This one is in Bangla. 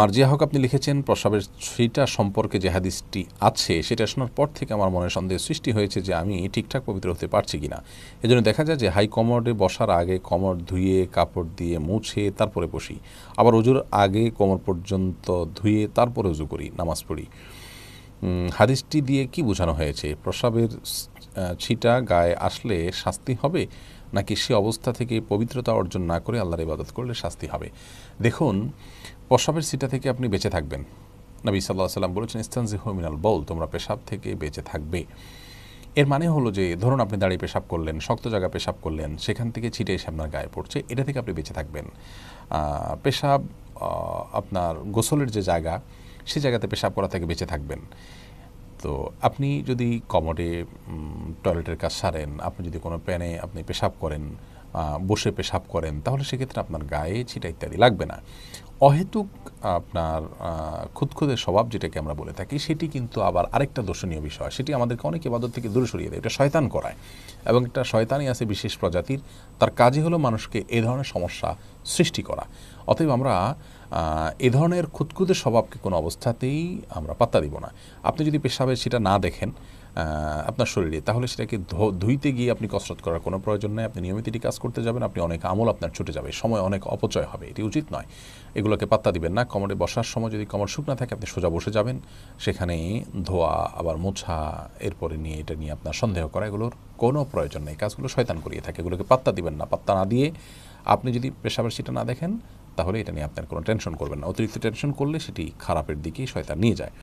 মার্জিয়া হক আপনি লিখেছেন প্রস্রাবের সেটা সম্পর্কে যে হাদিসটি আছে সেটা শোনার পর থেকে আমার মনে সন্দেহ সৃষ্টি হয়েছে যে আমি ঠিকঠাক পবিত্র হতে পারছি কিনা এজন্য দেখা যায় যে হাই কমোডে বসার আগে কমর ধুয়ে কাপড় দিয়ে মুছে তারপরে বসি আবার অজুর আগে কোমর পর্যন্ত ধুয়ে তারপরে উজু করি নামাজ পড়ি হাদিসটি দিয়ে কি বোঝানো হয়েছে প্রসাবের ছিটা গায়ে আসলে শাস্তি হবে নাকি সে অবস্থা থেকে পবিত্রতা অর্জন না করে আল্লাহর ইবাদত করলে শাস্তি হবে দেখুন প্রসাবের ছিটা থেকে আপনি বেঁচে থাকবেন নবী সাল্লাহ সাল্লাম বলেছেন ইস্তানজি হোমিনাল বল তোমরা পেশাব থেকে বেঁচে থাকবে এর মানে হলো যে ধরুন আপনি দাঁড়িয়ে পেশাব করলেন শক্ত জায়গা পেশাব করলেন সেখান থেকে ছিটে এসে আপনার গায়ে পড়ছে এটা থেকে আপনি বেঁচে থাকবেন পেশাব আপনার গোসলের যে জায়গা সে জায়গাতে পেশাব করা থেকে বেঁচে থাকবেন তো আপনি যদি কমোডে টয়লেটের কাজ সারেন আপনি যদি কোনো প্যানে আপনি পেশাব করেন বসে পেশাব করেন তাহলে সেক্ষেত্রে আপনার গায়ে ছিটা ইত্যাদি লাগবে না অহেতুক আপনার খুদখুদের স্বভাব যেটাকে আমরা বলে থাকি সেটি কিন্তু আবার আরেকটা দর্শনীয় বিষয় সেটি আমাদেরকে অনেক বাদর থেকে দূরে সরিয়ে দেয় এটা শয়তান করায় এবং এটা শয়তানই আছে বিশেষ প্রজাতির তার কাজই হলো মানুষকে এ ধরনের সমস্যা সৃষ্টি করা অতএব আমরা এ ধরনের খুদকুদে স্বভাবকে কোনো অবস্থাতেই আমরা পাত্তা দিব না আপনি যদি পেশাবে সেটা না দেখেন আপনার শরীরে তাহলে সেটাকে ধুইতে গিয়ে আপনি কসরত করার কোনো প্রয়োজন নেই আপনি নিয়মিত এটি কাজ করতে যাবেন আপনি অনেক আমল আপনার ছুটে যাবে সময় অনেক অপচয় হবে এটি উচিত নয় এগুলোকে পাত্তা দিবেন না কমরে বসার সময় যদি কমর না থাকে আপনি সোজা বসে যাবেন সেখানে ধোয়া আবার মোছা এরপরে নিয়ে এটা নিয়ে আপনার সন্দেহ করা এগুলোর কোনো প্রয়োজন নেই কাজগুলো শয়তান করিয়ে থাকে এগুলোকে পাত্তা দিবেন না পাত্তা না দিয়ে আপনি যদি পেশাবের সেটা না দেখেন তাহলে এটা নিয়ে আপনার কোনো টেনশন করবেন না অতিরিক্ত টেনশন করলে সেটি খারাপের দিকেই সহায়তা নিয়ে যায়